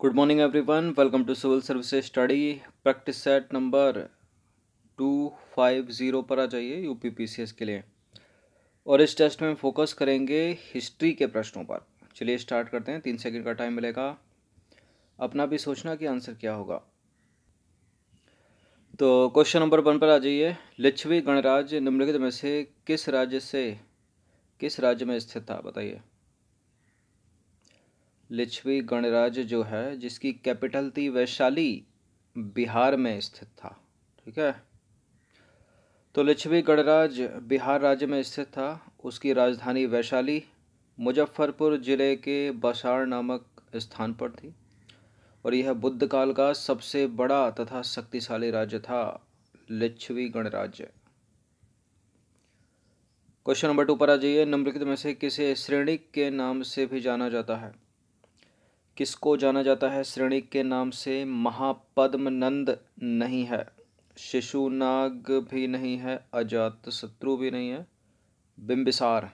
good morning everyone welcome to civil services study practice set number two five zero पर आ जाइए U P P C S के लिए और इस टेस्ट में फोकस करेंगे हिस्ट्री के प्रश्नों पर चलिए स्टार्ट करते हैं तीन सेकंड का टाइम मिलेगा अपना भी सोचना कि आंसर क्या होगा तो क्वेश्चन नंबर वन पर आ जाइए लिच्छवी गणराज्य निम्नलिखित में से किस राज्य से किस राज्य में स्थित था बताइए लिच्छवी गणराज्य जो है जिसकी कैपिटल थी वैशाली बिहार में स्थित था ठीक है तो लिच्छवी गणराज्य बिहार राज्य में स्थित था उसकी राजधानी वैशाली मुजफ्फरपुर ज़िले के बसार नामक स्थान पर थी और यह बुद्ध काल का सबसे बड़ा तथा शक्तिशाली राज्य था लिच्छवी गणराज्य क्वेश्चन नंबर टू पर आ जाइए निम्नलिखित में से किसे श्रेणी के नाम से भी जाना जाता है किसको जाना जाता है श्रेणी के नाम से महापद्मनंद नहीं है शिशुनाग भी नहीं है अजात शत्रु भी नहीं है बिंबिसार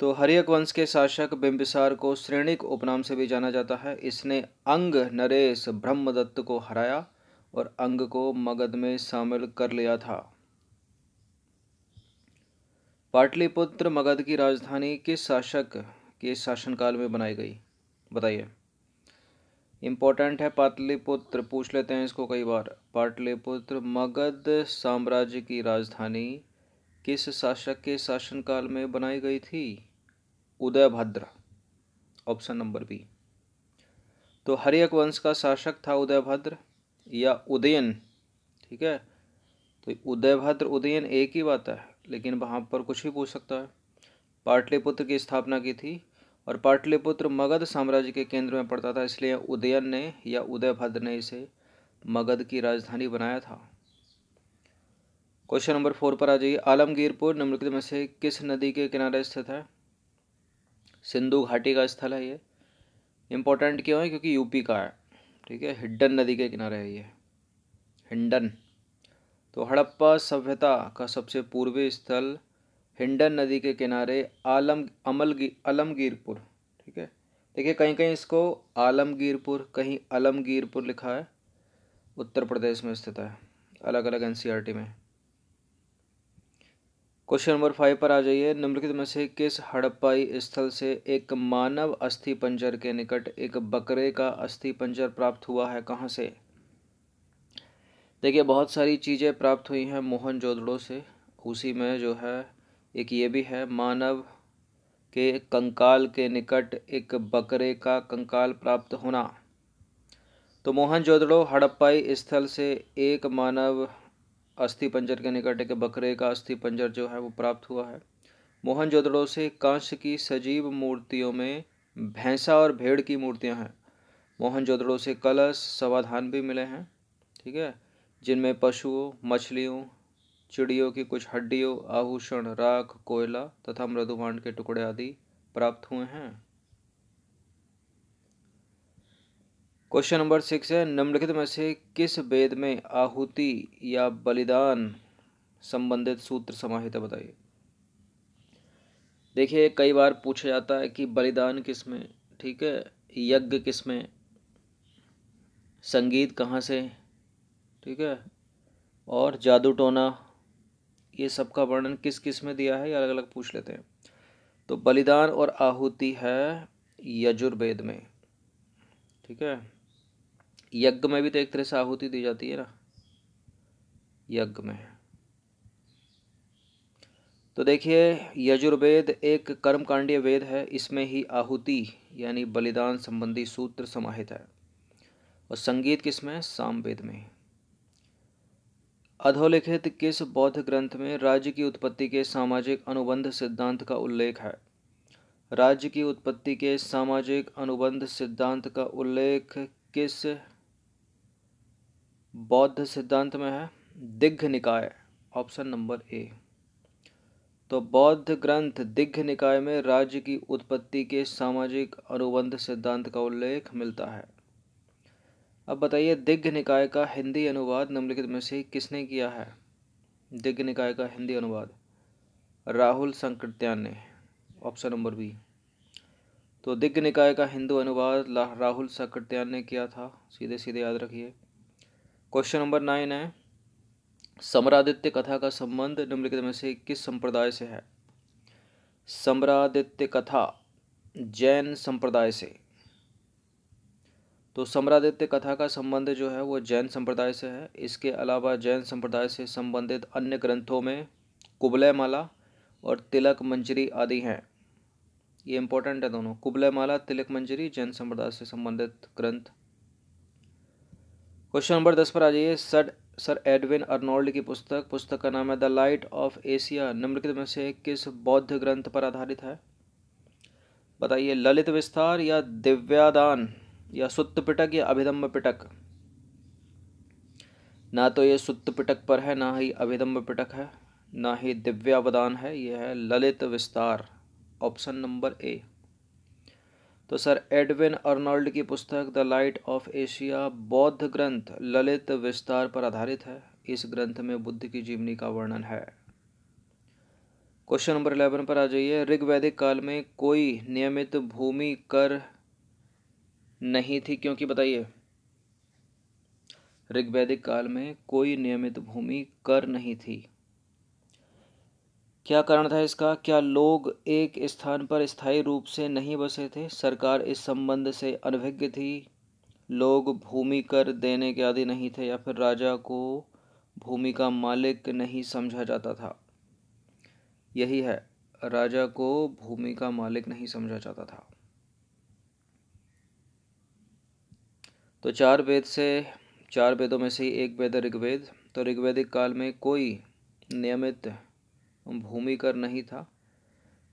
तो हरियक वंश के शासक बिंबिसार को श्रेणिक उपनाम से भी जाना जाता है इसने अंग नरेश ब्रह्मदत्त को हराया और अंग को मगध में शामिल कर लिया था पाटलिपुत्र मगध की राजधानी किस शासक के शासनकाल में बनाई गई बताइए इम्पोर्टेंट है पाटलिपुत्र पूछ लेते हैं इसको कई बार पाटलिपुत्र मगध साम्राज्य की राजधानी किस शासक के शासनकाल में बनाई गई थी उदयभद्र ऑप्शन नंबर बी तो हरियक वंश का शासक था उदयभद्र या उदयन ठीक है तो उदयभद्र उदयन एक ही बात है लेकिन वहाँ पर कुछ भी पूछ सकता है पाटलिपुत्र की स्थापना की थी और पाटलिपुत्र मगध साम्राज्य के केंद्र में पड़ता था इसलिए उदयन ने या उदयभद्र ने इसे मगध की राजधानी बनाया था क्वेश्चन नंबर फोर पर आ जाइए आलमगीरपुर निम्नलिखित में से किस नदी के किनारे स्थित है सिंधु घाटी का स्थल है ये इम्पोर्टेंट क्यों है क्योंकि यूपी का है ठीक है हिडन नदी के किनारे है ये हिंडन तो हड़प्पा सभ्यता का सबसे पूर्वी स्थल हिंडन नदी के किनारे आलम अमलगी अलमगीरपुर ठीक है देखिए कहीं कहीं इसको आलमगीरपुर कहीं अलमगीरपुर लिखा है उत्तर प्रदेश में स्थित है अलग अलग एनसीईआरटी में क्वेश्चन नंबर फाइव पर आ जाइए निम्नलिखित में से किस हड़प्पाई स्थल से एक मानव अस्थि पंजर के निकट एक बकरे का अस्थि पंजर प्राप्त हुआ है कहाँ से देखिए बहुत सारी चीज़ें प्राप्त हुई हैं मोहन से उसी में जो है एक ये भी है मानव के कंकाल के निकट एक बकरे का कंकाल प्राप्त होना तो मोहनजोदड़ो हड़प्पाई स्थल से एक मानव अस्थि पंजर के निकट एक बकरे का अस्थि पंजर जो है वो प्राप्त हुआ है जोदड़ो से कांस्य की सजीव मूर्तियों में भैंसा और भेड़ की मूर्तियां हैं जोदड़ो से कलश सवाधान भी मिले हैं ठीक है जिनमें पशुओं मछलियों चिड़ियों की कुछ हड्डियों आभूषण राख कोयला तथा मृदुभांड के टुकड़े आदि प्राप्त हुए हैं क्वेश्चन नंबर सिक्स है निम्नलिखित में से किस वेद में आहुति या बलिदान संबंधित सूत्र समाहित है बताइए देखिए कई बार पूछा जाता है कि बलिदान किस में ठीक है यज्ञ किस में संगीत कहाँ से ठीक है और जादू टोना ये सबका वर्णन किस किस में दिया है ये अलग अलग पूछ लेते हैं तो बलिदान और आहुति है यजुर्वेद में ठीक है यज्ञ में भी तो एक तरह से आहुति दी जाती है ना यज्ञ में तो देखिए यजुर्वेद एक कर्मकांडीय वेद है इसमें ही आहुति यानी बलिदान संबंधी सूत्र समाहित है और संगीत किसमें सामवेद में अधोलिखित किस बौद्ध ग्रंथ में राज्य की उत्पत्ति के सामाजिक अनुबंध सिद्धांत का उल्लेख है राज्य की उत्पत्ति के सामाजिक अनुबंध सिद्धांत का उल्लेख किस बौद्ध सिद्धांत में है दिग्घ निकाय ऑप्शन नंबर ए तो बौद्ध ग्रंथ दिग्घ निकाय में राज्य की उत्पत्ति के सामाजिक अनुबंध सिद्धांत का उल्लेख मिलता है अब बताइए दिग्घ निकाय का हिंदी अनुवाद निम्नलिखित में से किसने किया है दिग्घ निकाय का हिंदी अनुवाद राहुल संकृत्यान ने ऑप्शन नंबर बी तो दिग्घ निकाय का हिंदू अनुवाद राहुल संकृत्यान ने किया था सीधे सीधे याद रखिए क्वेश्चन नंबर नाइन है सम्रादित्य कथा का संबंध निम्नलिखित में से किस संप्रदाय से है सम्रादित्य कथा जैन संप्रदाय से तो सम्रादित्य कथा का संबंध जो है वो जैन संप्रदाय से है इसके अलावा जैन संप्रदाय से संबंधित अन्य ग्रंथों में कुबलय माला और तिलक मंजरी आदि हैं ये इंपॉर्टेंट है दोनों कुबलय माला तिलक मंजरी जैन संप्रदाय से संबंधित ग्रंथ क्वेश्चन नंबर दस पर आ जाइए सर सर एडविन अर्नोल्ड की पुस्तक पुस्तक का नाम है द लाइट ऑफ एशिया निम्नलिखित में से किस बौद्ध ग्रंथ पर आधारित है बताइए ललित विस्तार या दिव्यादान या सुत्त पिटक या अभिदम्ब पिटक ना तो ये सुत्त पिटक पर है ना ही अभिदम्ब पिटक है ना ही दिव्यावदान है यह है ललित विस्तार ऑप्शन नंबर ए तो सर एडविन अर्नोल्ड की पुस्तक द लाइट ऑफ एशिया बौद्ध ग्रंथ ललित विस्तार पर आधारित है इस ग्रंथ में बुद्ध की जीवनी का वर्णन है क्वेश्चन नंबर इलेवन पर आ जाइए ऋग्वैदिक काल में कोई नियमित भूमि कर नहीं थी क्योंकि बताइए ऋग्वैदिक काल में कोई नियमित भूमि कर नहीं थी क्या कारण था इसका क्या लोग एक स्थान पर स्थायी रूप से नहीं बसे थे सरकार इस संबंध से अनभिज्ञ थी लोग भूमि कर देने के आदि नहीं थे या फिर राजा को भूमि का मालिक नहीं समझा जाता था यही है राजा को भूमि का मालिक नहीं समझा जाता था तो चार वेद से चार वेदों में से एक वेद ऋग्वेद तो ऋग्वेदिक काल में कोई नियमित भूमि कर नहीं था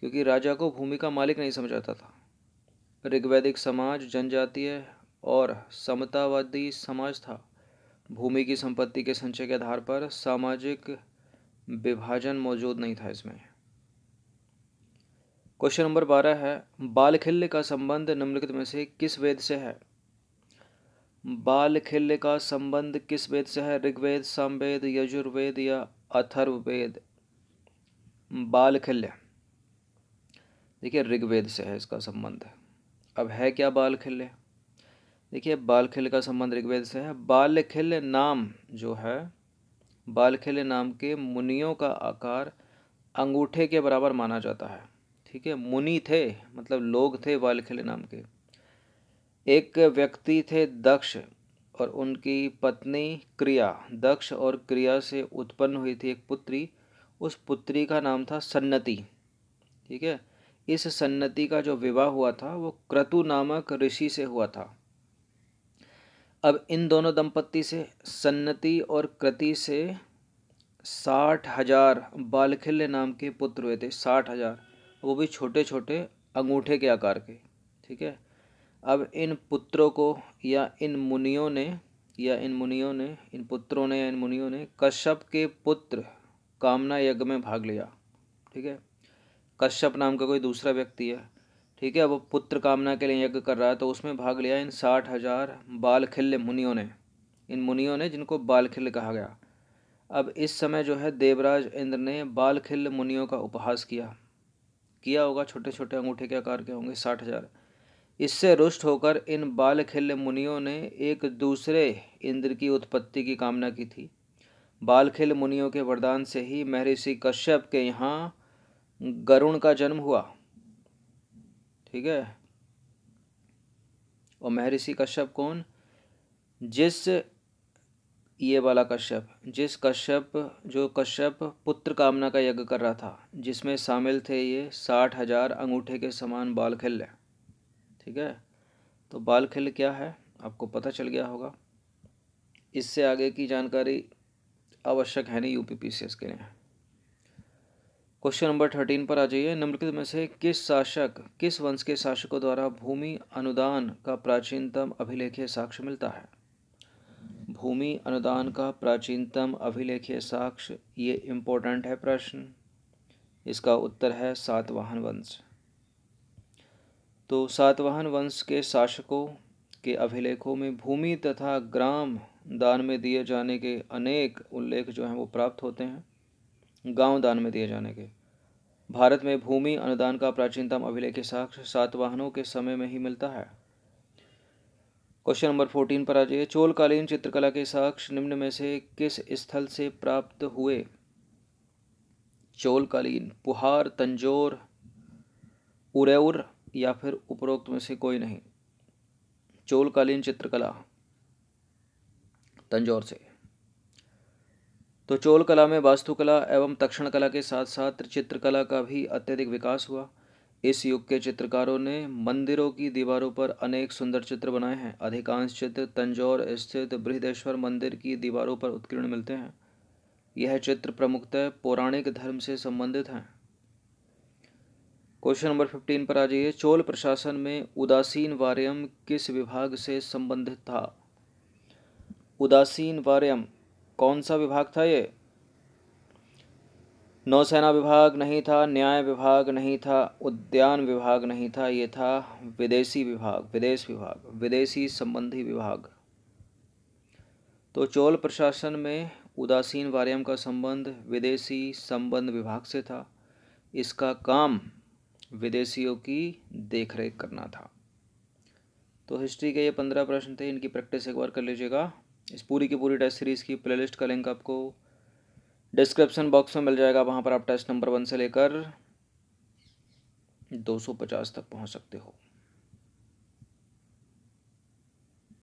क्योंकि राजा को भूमि का मालिक नहीं समझाता था ऋग्वैदिक समाज जनजातीय और समतावादी समाज था भूमि की संपत्ति के संचय के आधार पर सामाजिक विभाजन मौजूद नहीं था इसमें क्वेश्चन नंबर बारह है बालखिल्य का संबंध निम्नलिखित में से किस वेद से है बाल खिल्य का संबंध किस वेद से है ऋग्वेद सामवेद यजुर्वेद या अथर्ववेद बाल खिल्य देखिए ऋग्वेद से है इसका संबंध अब है क्या बाल खिल्य देखिए बाल बालखिल का संबंध ऋग्वेद से है बाल बालखिल नाम जो है बाल खिल्य नाम के मुनियों का आकार अंगूठे के बराबर माना जाता है ठीक है मुनि थे मतलब लोग थे बाल बालखिल नाम के एक व्यक्ति थे दक्ष और उनकी पत्नी क्रिया दक्ष और क्रिया से उत्पन्न हुई थी एक पुत्री उस पुत्री का नाम था सन्नति ठीक है इस सन्नति का जो विवाह हुआ था वो क्रतु नामक ऋषि से हुआ था अब इन दोनों दंपत्ति से सन्नति और कृति से साठ हजार बालखिल्य नाम के पुत्र हुए थे साठ हजार वो भी छोटे छोटे अंगूठे के आकार के ठीक है अब इन पुत्रों को या इन मुनियों ने या इन मुनियों ने इन पुत्रों ने या इन मुनियों ने कश्यप के पुत्र कामना यज्ञ में भाग लिया ठीक है कश्यप नाम का कोई दूसरा व्यक्ति है ठीक है वो पुत्र कामना के लिए यज्ञ कर रहा है तो उसमें भाग लिया इन साठ हजार बालखिल्य मुनियों ने इन मुनियों ने जिनको बालखिल्य कहा गया अब इस समय जो है देवराज इंद्र ने बालखिल्य मुनियों का उपहास किया किया होगा छोटे छोटे अंगूठे के आकार के होंगे साठ हजार इससे रुष्ट होकर इन बाल खिल्य मुनियों ने एक दूसरे इंद्र की उत्पत्ति की कामना की थी बालखिल मुनियों के वरदान से ही महर्षि कश्यप के यहाँ गरुण का जन्म हुआ ठीक है और महर्षि कश्यप कौन जिस ये वाला कश्यप जिस कश्यप जो कश्यप पुत्र कामना का यज्ञ कर रहा था जिसमें शामिल थे ये साठ हजार अंगूठे के समान बाल खिल्ले ठीक है तो बाल खेल क्या है आपको पता चल गया होगा इससे आगे की जानकारी आवश्यक है नहीं यू पी के लिए क्वेश्चन नंबर थर्टीन पर आ जाइए निम्नलिखित में से किस शासक किस वंश के शासकों द्वारा भूमि अनुदान का प्राचीनतम अभिलेखीय साक्ष्य मिलता है भूमि अनुदान का प्राचीनतम अभिलेखीय साक्ष्य ये इम्पोर्टेंट है प्रश्न इसका उत्तर है सातवाहन वंश तो सातवाहन वंश के शासकों के अभिलेखों में भूमि तथा ग्राम दान में दिए जाने के अनेक उल्लेख जो हैं वो प्राप्त होते हैं गांव दान में दिए जाने के भारत में भूमि अनुदान का प्राचीनतम अभिलेख साक्ष्य सातवाहनों के समय में ही मिलता है क्वेश्चन नंबर फोर्टीन पर आ जाइए चोलकालीन चित्रकला के साक्ष्य निम्न में से किस स्थल से प्राप्त हुए चोलकालीन पुहार तंजोर उरेउर या फिर उपरोक्त में से कोई नहीं चोलकालीन चित्रकला तंजौर से तो चोल कला में वास्तुकला एवं तक्षण कला के साथ साथ चित्रकला का भी अत्यधिक विकास हुआ इस युग के चित्रकारों ने मंदिरों की दीवारों पर अनेक सुंदर चित्र बनाए हैं अधिकांश चित्र तंजौर स्थित बृहदेश्वर मंदिर की दीवारों पर उत्कीर्ण मिलते हैं यह चित्र प्रमुखतः पौराणिक धर्म से संबंधित हैं क्वेश्चन नंबर फिफ्टीन पर आ जाइए चोल प्रशासन में उदासीन वार्यम किस विभाग से संबंधित था उदासीन वार्यम कौन सा विभाग था ये नौसेना विभाग नहीं था न्याय विभाग नहीं था उद्यान विभाग नहीं था ये था विदेशी विभाग विदेश विभाग विदेशी संबंधी विभाग तो चोल प्रशासन में उदासीन वार्यम का संबंध विदेशी संबंध विभाग से था इसका काम विदेशियों की देखरेख करना था तो हिस्ट्री के ये पंद्रह प्रश्न थे इनकी प्रैक्टिस एक बार कर लीजिएगा इस पूरी की पूरी टेस्ट सीरीज़ की प्लेलिस्ट का लिंक आपको डिस्क्रिप्शन बॉक्स में मिल जाएगा वहाँ पर आप टेस्ट नंबर वन से लेकर दो सौ पचास तक पहुँच सकते हो